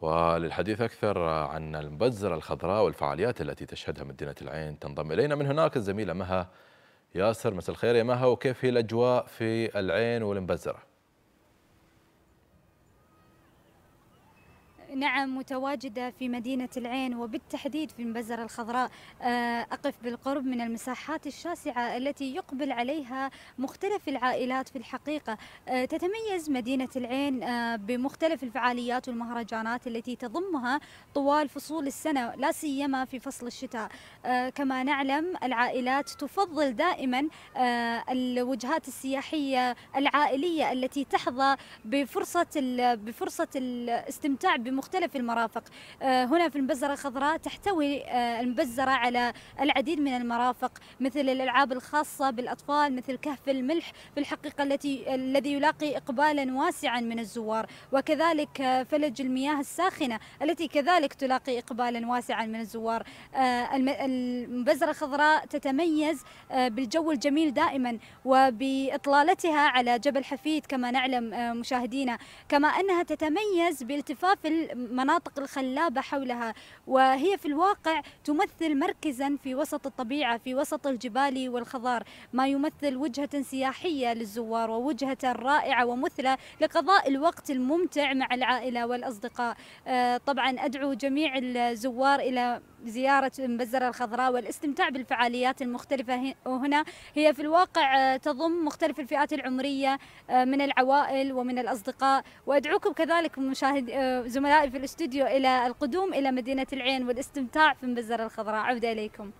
وللحديث أكثر عن المبزرة الخضراء والفعاليات التي تشهدها مدينة العين تنضم إلينا من هناك الزميلة مها ياسر مساء الخير يا مها وكيف هي الأجواء في العين والمبزرة؟ نعم متواجدة في مدينة العين وبالتحديد في المبزرة الخضراء آه، أقف بالقرب من المساحات الشاسعة التي يقبل عليها مختلف العائلات في الحقيقة آه، تتميز مدينة العين آه، بمختلف الفعاليات والمهرجانات التي تضمها طوال فصول السنة لا سيما في فصل الشتاء كما نعلم العائلات تفضل دائما الوجهات السياحية العائلية التي تحظى بفرصة بفرصة الاستمتاع بمختلف مختلف المرافق آه، هنا في المبزرة الخضراء تحتوي آه، المبزرة على العديد من المرافق مثل الألعاب الخاصة بالأطفال مثل كهف الملح في الحقيقة التي الذي يلاقي إقبالا واسعا من الزوار وكذلك آه، فلج المياه الساخنة التي كذلك تلاقي إقبالا واسعا من الزوار المبزرة الخضراء تتميز بالجو الجميل دائما وبإطلالتها على جبل حفيد كما نعلم مشاهدينا كما أنها تتميز بالتفاف المناطق الخلابة حولها وهي في الواقع تمثل مركزا في وسط الطبيعة في وسط الجبال والخضار ما يمثل وجهة سياحية للزوار ووجهة رائعة ومثلى لقضاء الوقت الممتع مع العائلة والأصدقاء آه، طبعا أدعو جميع الزوار إلى زيارة المبزرة الخضراء والاستمتاع بالفعاليات المختلفة هنا هي في الواقع آه، تضم مختلف الفئات العمرية آه، من العوائل ومن الأصدقاء وأدعوكم كذلك مشاهد آه، زملائي في الاستوديو إلى القدوم إلى مدينة العين والاستمتاع في المبزرة الخضراء عودة إليكم